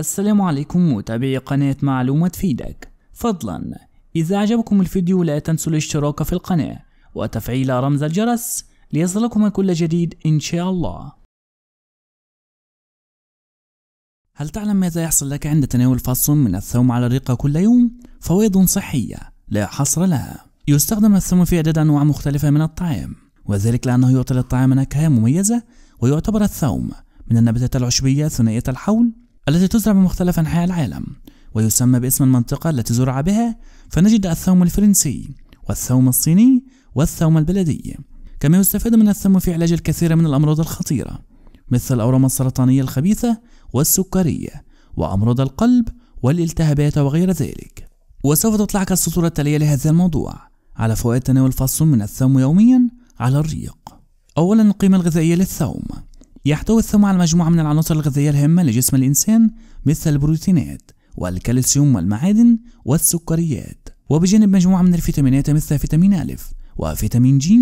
السلام عليكم متابعي قناة معلومة تفيدك فضلا إذا أعجبكم الفيديو لا تنسوا الاشتراك في القناة وتفعيل رمز الجرس ليصلكم كل جديد إن شاء الله هل تعلم ماذا يحصل لك عند تناول فص من الثوم على الرقة كل يوم؟ فوائد صحية لا حصر لها يستخدم الثوم في عدد أنواع مختلفة من الطعام وذلك لأنه يعطي للطعام نكهة مميزة ويعتبر الثوم من النباتات العشبية ثنائية الحول التي تزرع بمختلف أنحاء العالم ويسمى باسم المنطقة التي زرع بها فنجد الثوم الفرنسي والثوم الصيني والثوم البلدي كما يستفاد من الثوم في علاج الكثير من الأمراض الخطيرة مثل الأورام السرطانية الخبيثة والسكرية وأمراض القلب والالتهابات وغير ذلك وسوف تطلعك السطور التالية لهذا الموضوع على فوائد تناول فص من الثوم يوميا على الريق أولا القيمة الغذائية للثوم يحتوي الثوم على مجموعة من العناصر الغذائية الهامة لجسم الإنسان مثل البروتينات والكالسيوم والمعادن والسكريات وبجانب مجموعة من الفيتامينات مثل فيتامين أ وفيتامين ج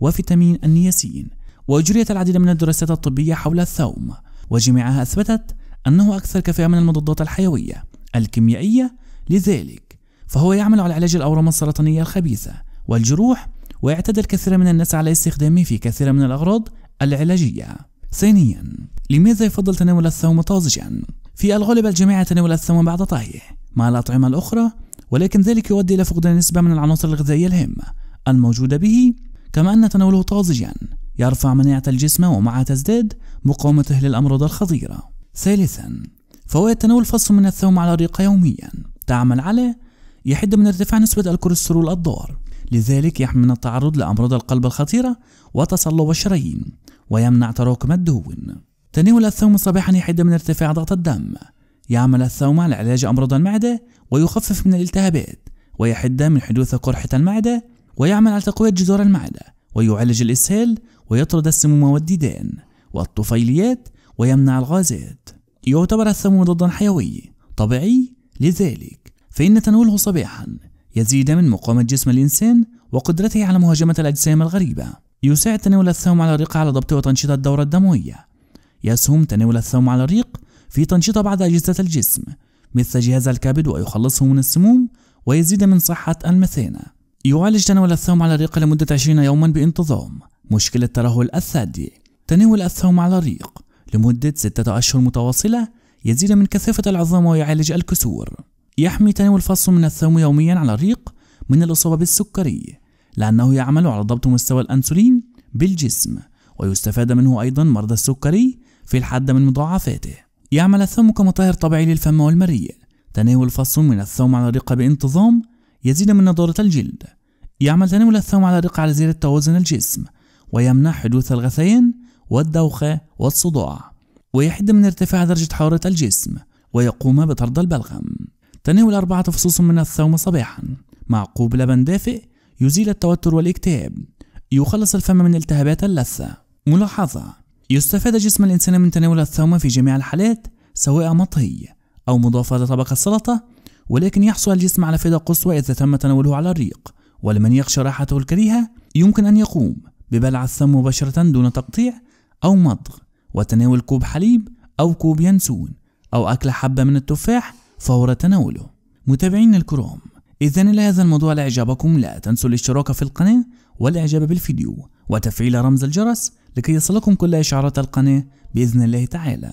وفيتامين النياسين وأجريت العديد من الدراسات الطبية حول الثوم وجميعها أثبتت أنه أكثر كفاءة من المضادات الحيوية الكيميائية لذلك فهو يعمل على علاج الأورام السرطانية الخبيثة والجروح ويعتاد الكثير من الناس على استخدامه في كثير من الأغراض العلاجية ثانيا لماذا يفضل تناول الثوم طازجا؟ في الغالب الجميع يتناول الثوم بعد طهيه مع الأطعمة الأخرى ولكن ذلك يؤدي إلى فقدان نسبة من العناصر الغذائية الهامة الموجودة به كما أن تناوله طازجا يرفع مناعة الجسم ومعها تزداد مقاومته للأمراض الخطيرة ثالثا فوائد تناول فص من الثوم على الريق يوميا تعمل على يحد من ارتفاع نسبة الكوليسترول الضار لذلك يحمي من التعرض لأمراض القلب الخطيرة وتصلب الشرايين ويمنع تراكم الدهون تناول الثوم صباحا يحد من ارتفاع ضغط الدم يعمل الثوم على علاج أمراض المعدة ويخفف من الالتهابات ويحد من حدوث قرحة المعدة ويعمل على تقوية جدار المعدة ويعالج الإسهال ويطرد السموم والديدان والطفيليات ويمنع الغازات يعتبر الثوم مضادا حيوي طبيعي لذلك فإن تناوله صباحا يزيد من مقاومة جسم الإنسان وقدرته على مهاجمة الأجسام الغريبة يساعد تناول الثوم على الريق على ضبط وتنشيط الدورة الدموية يسهم تناول الثوم على الريق في تنشيط بعض أجهزة الجسم مثل جهاز الكبد ويخلصه من السموم ويزيد من صحة المثانة يعالج تناول الثوم على الريق لمدة 20 يوما بانتظام مشكلة ترهل الثدي تناول الثوم على الريق لمدة ستة أشهر متواصلة يزيد من كثافة العظام ويعالج الكسور يحمي تناول فص من الثوم يوميا على الريق من الإصابة بالسكري لأنه يعمل على ضبط مستوى الأنسولين بالجسم ويستفاد منه أيضا مرضى السكري في الحد من مضاعفاته يعمل الثوم كمطهر طبيعي للفم والمريء تناول فص من الثوم على الرقة بانتظام يزيد من نضارة الجلد يعمل تناول الثوم على الرقة على زيادة توازن الجسم ويمنع حدوث الغثيان والدوخة والصداع ويحد من ارتفاع درجة حرارة الجسم ويقوم بطرد البلغم تناول أربعة فصوص من الثوم صباحا مع كوب لبن دافئ يزيل التوتر والاكتئاب يخلص الفم من التهابات اللثة ملاحظة يستفاد جسم الإنسان من تناول الثومة في جميع الحالات سواء مطهي أو مضافة لطبق السلطة ولكن يحصل الجسم على فائدة قصوى إذا تم تناوله على الريق ولمن يخشى راحته الكريهة يمكن أن يقوم ببلع الثوم مباشرة دون تقطيع أو مضغ وتناول كوب حليب أو كوب ينسون أو أكل حبة من التفاح فور تناوله متابعين الكرام إذا إلى هذا الموضوع لإعجابكم لا تنسوا الاشتراك في القناة والإعجاب بالفيديو وتفعيل رمز الجرس لكي يصلكم كل إشعارات القناة بإذن الله تعالى